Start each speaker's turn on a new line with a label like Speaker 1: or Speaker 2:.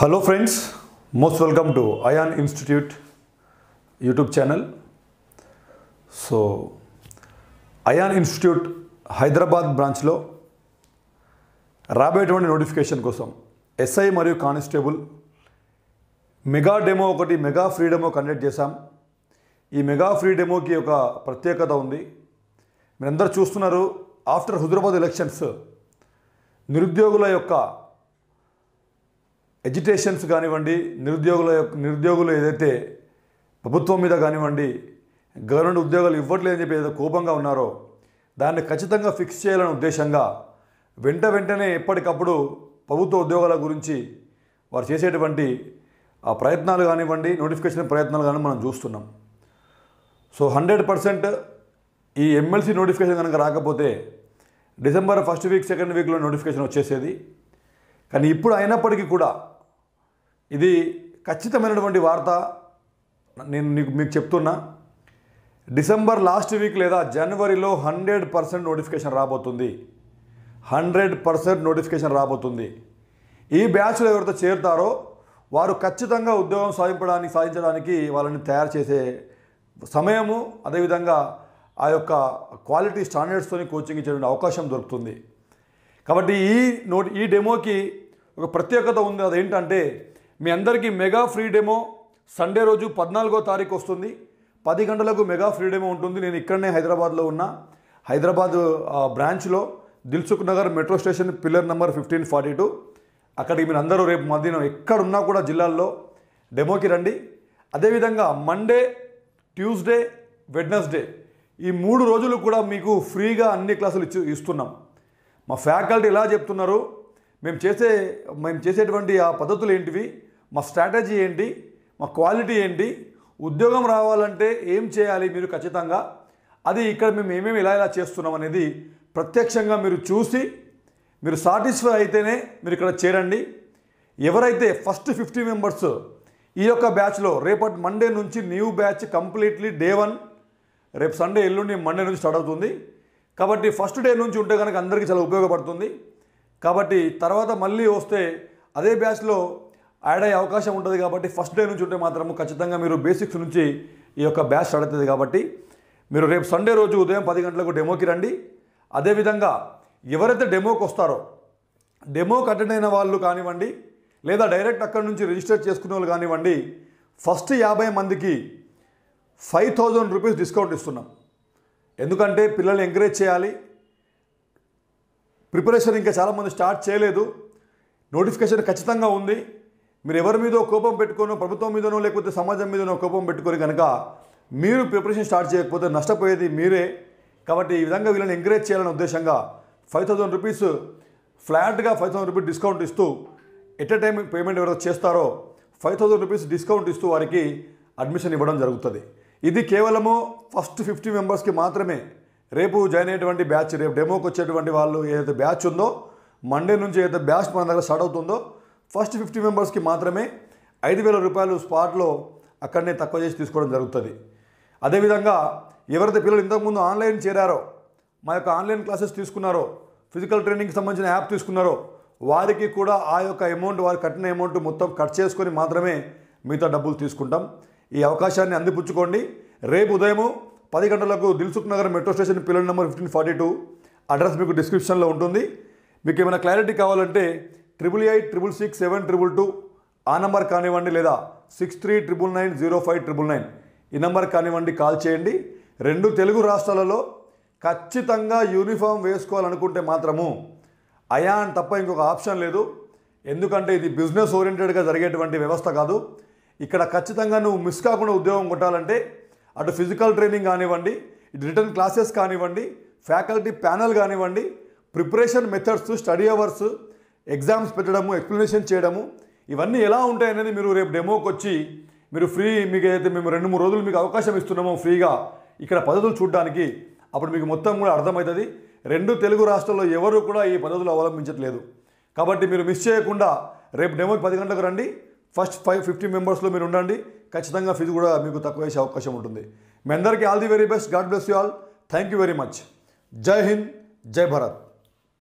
Speaker 1: hello friends most welcome to Ayan institute YouTube channel so Ayan institute Hyderabad బ్రాంచ్లో రాబోయేటువంటి notification కోసం SI మరియు కానిస్టేబుల్ మెగా డెమో ఒకటి మెగా ఫ్రీ డెమో కండక్ట్ చేశాం ఈ మెగా ఫ్రీ డెమోకి ఒక ప్రత్యేకత ఉంది మీరందరూ చూస్తున్నారు ఆఫ్టర్ హుజరాబాద్ ఎలక్షన్స్ నిరుద్యోగుల యొక్క ఎడ్యుటేషన్స్ కానివ్వండి నిరుద్యోగుల యొక్క నిరుద్యోగులు ఏదైతే ప్రభుత్వం మీద కానివ్వండి గవర్నమెంట్ ఉద్యోగాలు ఇవ్వట్లేదని చెప్పి ఏదో కోపంగా ఉన్నారో దాన్ని ఖచ్చితంగా ఫిక్స్ చేయాలనే ఉద్దేశంగా వెంట వెంటనే ఎప్పటికప్పుడు ప్రభుత్వ ఉద్యోగాల గురించి వారు చేసేటువంటి ఆ ప్రయత్నాలు కానివ్వండి నోటిఫికేషన్ ప్రయత్నాలు కానీ మనం చూస్తున్నాం సో హండ్రెడ్ పర్సెంట్ ఈ ఎమ్మెల్సీ నోటిఫికేషన్ కనుక రాకపోతే డిసెంబర్ ఫస్ట్ వీక్ సెకండ్ వీక్లో నోటిఫికేషన్ వచ్చేసేది కానీ ఇప్పుడు అయినప్పటికీ కూడా ఇది ఖచ్చితమైనటువంటి వార్త నేను నీకు మీకు చెప్తున్నా డిసెంబర్ లాస్ట్ వీక్ లేదా జనవరిలో హండ్రెడ్ పర్సెంట్ నోటిఫికేషన్ రాబోతుంది హండ్రెడ్ పర్సెంట్ నోటిఫికేషన్ రాబోతుంది ఈ బ్యాచ్లో ఎవరితో చేరుతారో వారు ఖచ్చితంగా ఉద్యోగం సాధింపడానికి సాధించడానికి వాళ్ళని తయారు చేసే సమయము అదేవిధంగా ఆ యొక్క క్వాలిటీ స్టాండర్డ్స్తోని కోచింగ్ ఇచ్చేటువంటి అవకాశం దొరుకుతుంది కాబట్టి ఈ నోటి ఈ డెమోకి ఒక ప్రత్యేకత ఉంది అదేంటంటే మీ అందరికీ మెగా ఫ్రీ డెమో సండే రోజు పద్నాలుగో తారీఖు వస్తుంది పది గంటలకు మెగా ఫ్రీ డెమో ఉంటుంది నేను ఇక్కడనే హైదరాబాద్లో ఉన్న హైదరాబాద్ బ్రాంచ్లో Dilsukhnagar metro station pillar number fifteen forty two అక్కడికి మీరు అందరూ రేపు మధ్యాహ్నం ఎక్కడున్నా కూడా జిల్లాల్లో డెమోకి రండి అదేవిధంగా మండే ట్యూస్డే వెడ్నెస్డే ఈ మూడు రోజులు కూడా మీకు ఫ్రీగా అన్ని క్లాసులు ఇచ్చి ఇస్తున్నాం మా ఫ్యాకల్టీ ఎలా చెప్తున్నారు మేము చేసే మేము చేసేటువంటి ఆ పద్ధతులు ఏంటివి మా స్ట్రాటజీ ఏంటి మా క్వాలిటీ ఏంటి ఉద్యోగం రావాలంటే ఏం చేయాలి మీరు ఖచ్చితంగా అది ఇక్కడ మేము ఏమేమి ఇలా ఇలా చేస్తున్నాం అనేది ప్రత్యక్షంగా మీరు చూసి మీరు సాటిస్ఫై అయితేనే మీరు ఇక్కడ చేరండి ఎవరైతే ఫస్ట్ ఫిఫ్టీ మెంబర్స్ ఈ యొక్క బ్యాచ్లో రేపటి మండే నుంచి new batch completely day one రేపు సండే ఎల్లుండి మండే నుంచి స్టార్ట్ అవుతుంది కాబట్టి ఫస్ట్ డే నుంచి ఉంటే కనుక అందరికీ చాలా ఉపయోగపడుతుంది కాబట్టి తర్వాత మళ్ళీ వస్తే అదే బ్యాచ్లో యాడ్ అయ్యే అవకాశం ఉంటుంది కాబట్టి ఫస్ట్ డే నుంచి ఉంటే మాత్రం ఖచ్చితంగా మీరు బేసిక్స్ నుంచి ఈ యొక్క బ్యాచ్ అడుగుతుంది కాబట్టి మీరు రేపు సండే రోజు ఉదయం పది గంటలకు డెమోకి రండి అదేవిధంగా ఎవరైతే డెమోకి వస్తారో డెమోకి అటెండ్ అయిన వాళ్ళు కానివ్వండి లేదా డైరెక్ట్ అక్కడి నుంచి రిజిస్టర్ చేసుకునే వాళ్ళు కానివ్వండి ఫస్ట్ యాభై మందికి ఫైవ్ థౌజండ్ రూపీస్ డిస్కౌంట్ ఇస్తున్నాం ఎందుకంటే పిల్లల్ని ఎంకరేజ్ చేయాలి ప్రిపరేషన్ ఇంకా చాలామంది స్టార్ట్ చేయలేదు నోటిఫికేషన్ ఖచ్చితంగా ఉంది మీరు ఎవరి మీదో కోపం పెట్టుకోనో ప్రభుత్వం మీదనో లేకపోతే సమాజం మీదనో కోపం పెట్టుకొని కనుక మీరు ప్రిపరేషన్ స్టార్ట్ చేయకపోతే నష్టపోయేది మీరే కాబట్టి ఈ విధంగా వీళ్ళని ఎంకరేజ్ చేయాలనే ఉద్దేశంగా ఫైవ్ థౌజండ్ రూపీస్ ఫ్లాట్గా ఫైవ్ థౌసండ్ రూపీస్ డిస్కౌంట్ ఇస్తూ ఎట్ టైం పేమెంట్ ఎవరైతే చేస్తారో ఫైవ్ థౌసండ్ రూపీస్ డిస్కౌంట్ ఇస్తూ వారికి అడ్మిషన్ ఇవ్వడం జరుగుతుంది ఇది కేవలము ఫస్ట్ ఫిఫ్టీ మెంబర్స్కి మాత్రమే రేపు జాయిన్ అయ్యేటువంటి బ్యాచ్ రేపు డెమోకి వచ్చేటువంటి వాళ్ళు ఏదైతే బ్యాచ్ ఉందో మండే నుంచి ఏదైతే బ్యాచ్ మన దగ్గర స్టార్ట్ అవుతుందో ఫస్ట్ ఫిఫ్టీ మెంబర్స్కి మాత్రమే ఐదు వేల రూపాయలు స్పాట్లో అక్కడనే తక్కువ చేసి తీసుకోవడం జరుగుతుంది అదేవిధంగా ఎవరైతే పిల్లలు ఇంతకుముందు ఆన్లైన్ చేరారో మా యొక్క ఆన్లైన్ క్లాసెస్ తీసుకున్నారో ఫిజికల్ ట్రైనింగ్కి సంబంధించిన యాప్ తీసుకున్నారో వారికి కూడా ఆ యొక్క అమౌంట్ వారు కట్టిన అమౌంట్ మొత్తం కట్ చేసుకొని మాత్రమే మిగతా డబ్బులు తీసుకుంటాం ఈ అవకాశాన్ని అందిపుచ్చుకోండి రేపు ఉదయము పది గంటలకు దిల్సుఖ్ నగర్ మెట్రో స్టేషన్ పిల్లల number fifteen forty two address మీకు డిస్క్రిప్షన్లో ఉంటుంది మీకు ఏమైనా క్లారిటీ కావాలంటే triple eight triple six seven triple two ఆ నెంబర్ కానివ్వండి లేదా six three triple nine zero five triple nine ఈ నెంబర్ కానివ్వండి కాల్ చేయండి రెండు తెలుగు రాష్ట్రాలలో ఖచ్చితంగా యూనిఫామ్ వేసుకోవాలనుకుంటే మాత్రము అయా అని తప్ప ఇంకొక ఆప్షన్ లేదు ఎందుకంటే ఇది బిజినెస్ ఓరియంటెడ్గా జరిగేటువంటి వ్యవస్థ కాదు ఇక్కడ ఖచ్చితంగా నువ్వు మిస్ కాకుండా ఉద్యోగం కొట్టాలంటే అటు ఫిజికల్ ట్రైనింగ్ కానివ్వండి ఇటు రిటర్న్ క్లాసెస్ కానివ్వండి ఫ్యాకల్టీ ప్యానల్ కానివ్వండి preparation methods study hours exams పెట్టడము ఎక్స్ప్లెనేషన్ చేయడము ఇవన్నీ ఎలా ఉంటాయనేది మీరు రేపు డెమోకి వచ్చి మీరు ఫ్రీ మీకు ఏదైతే మేము రెండు మూడు రోజులు మీకు అవకాశం ఇస్తున్నామో ఫ్రీగా ఇక్కడ పద్ధతులు చూడడానికి అప్పుడు మీకు మొత్తం కూడా అర్థమవుతుంది రెండు తెలుగు రాష్ట్రాల్లో ఎవరు కూడా ఈ పద్ధతులు అవలంబించట్లేదు కాబట్టి మీరు మిస్ చేయకుండా రేపు డెమోకి పది గంటలకు రండి ఫస్ట్ ఫైవ్ ఫిఫ్టీ మెంబర్స్లో మీరు ఉండండి ఖచ్చితంగా ఫీజు కూడా మీకు తక్కువ వేసే అవకాశం ఉంటుంది మీ అందరికీ all the very best God bless you all thank you very much జై హింద్ జై భారత్